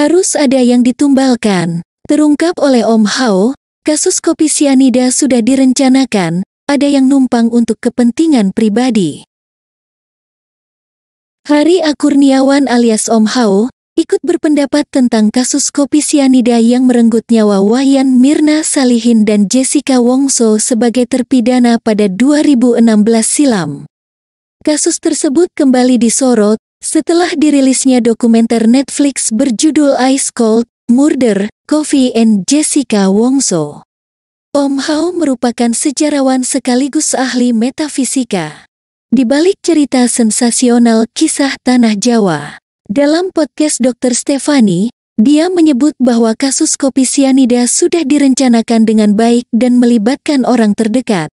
Harus ada yang ditumbalkan. Terungkap oleh Om Hao, kasus kopi sianida sudah direncanakan, ada yang numpang untuk kepentingan pribadi. Hari Akurniawan alias Om Hao, ikut berpendapat tentang kasus kopi sianida yang merenggut nyawa Wayan Mirna Salihin dan Jessica Wongso sebagai terpidana pada 2016 silam. Kasus tersebut kembali disorot, setelah dirilisnya dokumenter Netflix berjudul Ice Cold, Murder, Kofi and Jessica Wongso. Om Hao merupakan sejarawan sekaligus ahli metafisika. Di balik cerita sensasional kisah Tanah Jawa, dalam podcast Dr. Stefani, dia menyebut bahwa kasus kopi sianida sudah direncanakan dengan baik dan melibatkan orang terdekat.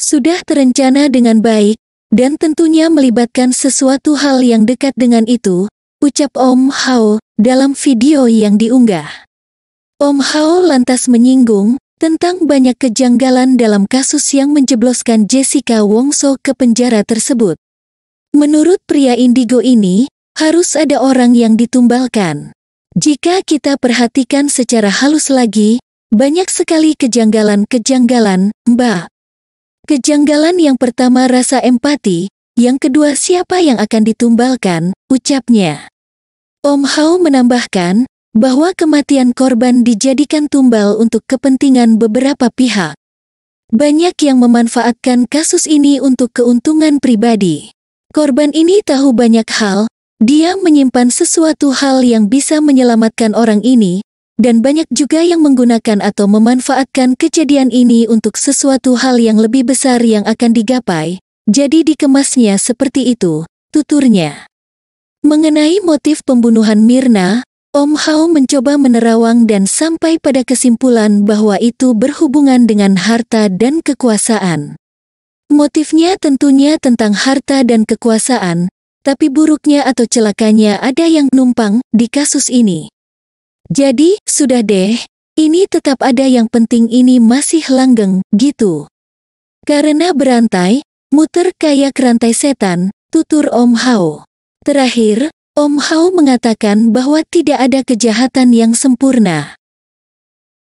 Sudah terencana dengan baik, dan tentunya melibatkan sesuatu hal yang dekat dengan itu, ucap Om Hao dalam video yang diunggah. Om Hao lantas menyinggung tentang banyak kejanggalan dalam kasus yang menjebloskan Jessica Wongso ke penjara tersebut. Menurut pria indigo ini, harus ada orang yang ditumbalkan. Jika kita perhatikan secara halus lagi, banyak sekali kejanggalan-kejanggalan, Mbak. Kejanggalan yang pertama rasa empati, yang kedua siapa yang akan ditumbalkan, ucapnya. Om Hao menambahkan, bahwa kematian korban dijadikan tumbal untuk kepentingan beberapa pihak. Banyak yang memanfaatkan kasus ini untuk keuntungan pribadi. Korban ini tahu banyak hal, dia menyimpan sesuatu hal yang bisa menyelamatkan orang ini, dan banyak juga yang menggunakan atau memanfaatkan kejadian ini untuk sesuatu hal yang lebih besar yang akan digapai, jadi dikemasnya seperti itu, tuturnya. Mengenai motif pembunuhan Mirna, Om Hao mencoba menerawang dan sampai pada kesimpulan bahwa itu berhubungan dengan harta dan kekuasaan. Motifnya tentunya tentang harta dan kekuasaan, tapi buruknya atau celakanya ada yang numpang di kasus ini. Jadi, sudah deh, ini tetap ada yang penting ini masih langgeng, gitu. Karena berantai, muter kayak rantai setan, tutur Om Hao. Terakhir, Om Hao mengatakan bahwa tidak ada kejahatan yang sempurna.